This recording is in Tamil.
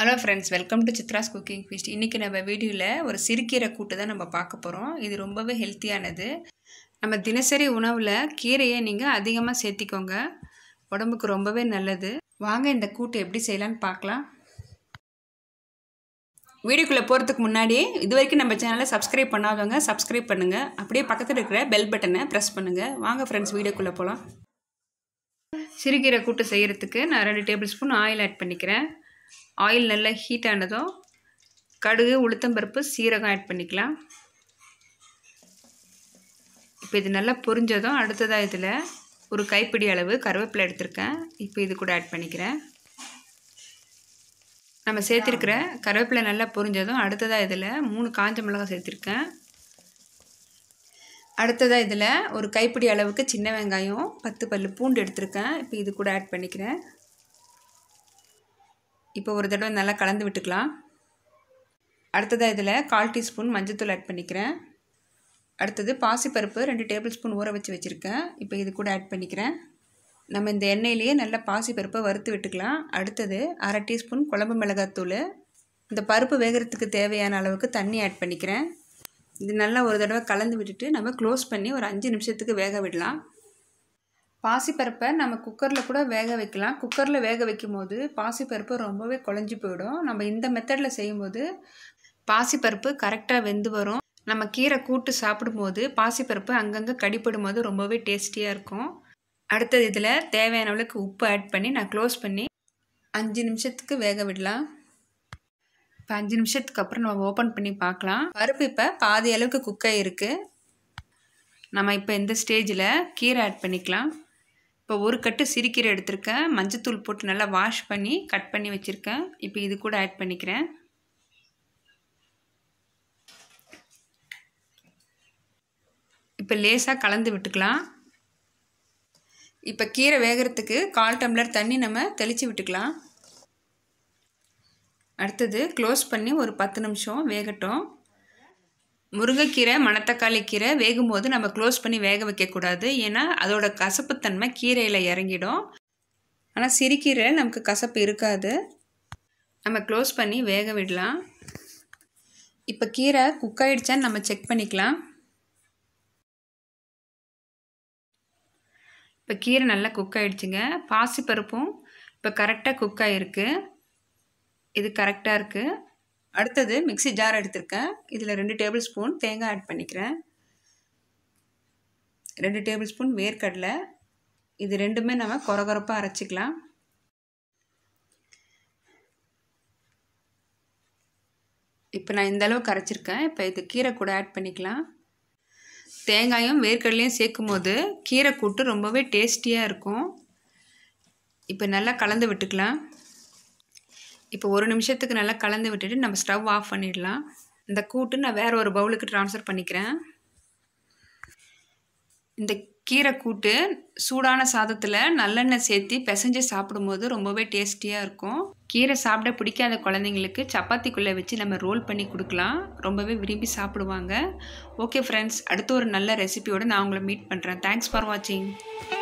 hello friends welcome to Chitra's cooking feast இன்றைக்கி நம்ம வீடியோவில் ஒரு சிறுகீரை கூட்டு தான் நம்ம பார்க்க போகிறோம் இது ரொம்பவே ஹெல்த்தியானது நம்ம தினசரி உணவில் கீரையை நீங்கள் அதிகமாக சேர்த்திக்கோங்க உடம்புக்கு ரொம்பவே நல்லது வாங்க இந்த கூட்டு எப்படி செய்யலான்னு பார்க்கலாம் வீடியோக்குள்ளே போகிறதுக்கு முன்னாடி இது வரைக்கும் நம்ம சேனலை சப்ஸ்கிரைப் பண்ணாதவங்க சப்ஸ்கிரைப் பண்ணுங்கள் அப்படியே பக்கத்தில் இருக்கிற பெல் பட்டனை ப்ரெஸ் பண்ணுங்கள் வாங்க ஃப்ரெண்ட்ஸ் வீடியோக்குள்ளே போகலாம் சிறுகீரை கூட்டு செய்கிறதுக்கு நான் ரெண்டு டேபிள் ஸ்பூன் ஆயில் ஆட் பண்ணிக்கிறேன் ஆயில் நல்லா ஹீட் ஆனதும் கடுகு உளுத்தம்பருப்பு சீரகம் ஆட் பண்ணிக்கலாம் இப்போ இது நல்லா பொரிஞ்சதும் அடுத்ததாக இதில் ஒரு கைப்பிடி அளவு கருவேப்பிலை எடுத்திருக்கேன் இப்போ இது கூட ஆட் பண்ணிக்கிறேன் நம்ம சேர்த்துருக்கிற கருவேப்பிலை நல்லா பொரிஞ்சதும் அடுத்ததாக இதில் மூணு காஞ்ச மிளகாய் சேர்த்துருக்கேன் அடுத்ததாக இதில் ஒரு கைப்பிடி அளவுக்கு சின்ன வெங்காயம் பத்து பல் பூண்டு எடுத்திருக்கேன் இப்போ இது கூட ஆட் பண்ணிக்கிறேன் இப்போ ஒரு தடவை நல்லா கலந்து விட்டுக்கலாம் அடுத்ததாக இதில் கால் டீஸ்பூன் மஞ்சத்தூள் ஆட் பண்ணிக்கிறேன் அடுத்தது பாசிப்பருப்பு ரெண்டு டேபிள் ஸ்பூன் ஊற வச்சு வச்சுருக்கேன் இப்போ இது கூட ஆட் பண்ணிக்கிறேன் நம்ம இந்த எண்ணெயிலேயே நல்லா பாசிப்பருப்பை வறுத்து விட்டுக்கலாம் அடுத்தது அரை டீஸ்பூன் குழம்பு மிளகாத்தூள் இந்த பருப்பு வேகிறதுக்கு தேவையான அளவுக்கு தண்ணி ஆட் பண்ணிக்கிறேன் இது நல்லா ஒரு தடவை கலந்து விட்டுட்டு நம்ம க்ளோஸ் பண்ணி ஒரு அஞ்சு நிமிஷத்துக்கு வேக விடலாம் பாசிப்பருப்பை நம்ம குக்கரில் கூட வேக வைக்கலாம் குக்கரில் வேக வைக்கும் போது பாசிப்பருப்பு ரொம்பவே குழஞ்சி போயிடும் நம்ம இந்த மெத்தடில் செய்யும்போது பாசிப்பருப்பு கரெக்டாக வெந்து வரும் நம்ம கீரை கூட்டு சாப்பிடும்போது பாசிப்பருப்பு அங்கங்கே கடிப்படும் போது ரொம்பவே டேஸ்டியாக இருக்கும் அடுத்தது இதில் தேவையான அளவுக்கு உப்பு ஆட் பண்ணி நான் க்ளோஸ் பண்ணி அஞ்சு நிமிஷத்துக்கு வேக விடலாம் இப்போ அஞ்சு நிமிஷத்துக்கு அப்புறம் நம்ம ஓப்பன் பண்ணி பார்க்கலாம் பருப்பு இப்போ பாதி அளவுக்கு குக்காக இருக்குது நம்ம இப்போ இந்த ஸ்டேஜில் கீரை ஆட் பண்ணிக்கலாம் இப்போ ஒரு கட்டு சிரிக்கீரை எடுத்திருக்கேன் மஞ்சத்தூள் போட்டு நல்லா வாஷ் பண்ணி கட் பண்ணி வச்சுருக்கேன் இப்போ இது கூட ஆட் பண்ணிக்கிறேன் இப்போ லேசாக கலந்து விட்டுக்கலாம் இப்போ கீரை வேகிறதுக்கு கால் டம்ளர் தண்ணி நம்ம தெளித்து விட்டுக்கலாம் அடுத்தது க்ளோஸ் பண்ணி ஒரு பத்து நிமிஷம் வேகட்டும் முருங்கைக்கீரை மணத்தக்காளி கீரை வேகும் போது நம்ம க்ளோஸ் பண்ணி வேக வைக்கக்கூடாது ஏன்னா அதோட கசப்புத்தன்மை கீரையில் இறங்கிடும் ஆனால் சிறுகீரையில் நமக்கு கசப்பு இருக்காது நம்ம க்ளோஸ் பண்ணி வேக விடலாம் இப்போ கீரை குக் ஆகிடுச்சான்னு நம்ம செக் பண்ணிக்கலாம் இப்போ கீரை நல்லா குக் ஆகிடுச்சுங்க பாசிப்பருப்பும் இப்போ கரெக்டாக குக் ஆகிருக்கு இது கரெக்டாக இருக்குது அடுத்தது மிக்சி ஜார் எடுத்திருக்கேன் இதில் ரெண்டு டேபிள் ஸ்பூன் தேங்காய் ஆட் பண்ணிக்கிறேன் ரெண்டு டேபிள் ஸ்பூன் வேர்க்கடலை இது ரெண்டுமே நம்ம குறகுறப்பாக அரைச்சிக்கலாம் இப்போ நான் இந்தளவுக்கு அரைச்சிருக்கேன் இப்போ இது கீரை கூட ஆட் பண்ணிக்கலாம் தேங்காயும் வேர்க்கடலையும் சேர்க்கும் போது கீரை கூட்டு ரொம்பவே டேஸ்டியாக இருக்கும் இப்போ நல்லா கலந்து விட்டுக்கலாம் இப்போ ஒரு நிமிஷத்துக்கு நல்லா கலந்து விட்டுட்டு நம்ம ஸ்டவ் ஆஃப் பண்ணிடலாம் இந்த கூட்டு நான் வேறு ஒரு பவுலுக்கு ட்ரான்ஸ்ஃபர் பண்ணிக்கிறேன் இந்த கீரை கூட்டு சூடான சாதத்தில் நல்லெண்ணெய் சேர்த்து பிசைஞ்சு சாப்பிடும்போது ரொம்பவே டேஸ்டியாக இருக்கும் கீரை சாப்பிட பிடிக்காத குழந்தைங்களுக்கு சப்பாத்திக்குள்ளே வச்சு நம்ம ரோல் பண்ணி கொடுக்கலாம் ரொம்பவே விரும்பி சாப்பிடுவாங்க ஓகே ஃப்ரெண்ட்ஸ் அடுத்த ஒரு நல்ல ரெசிபியோடு நான் உங்களை மீட் பண்ணுறேன் தேங்க்ஸ் ஃபார் வாட்சிங்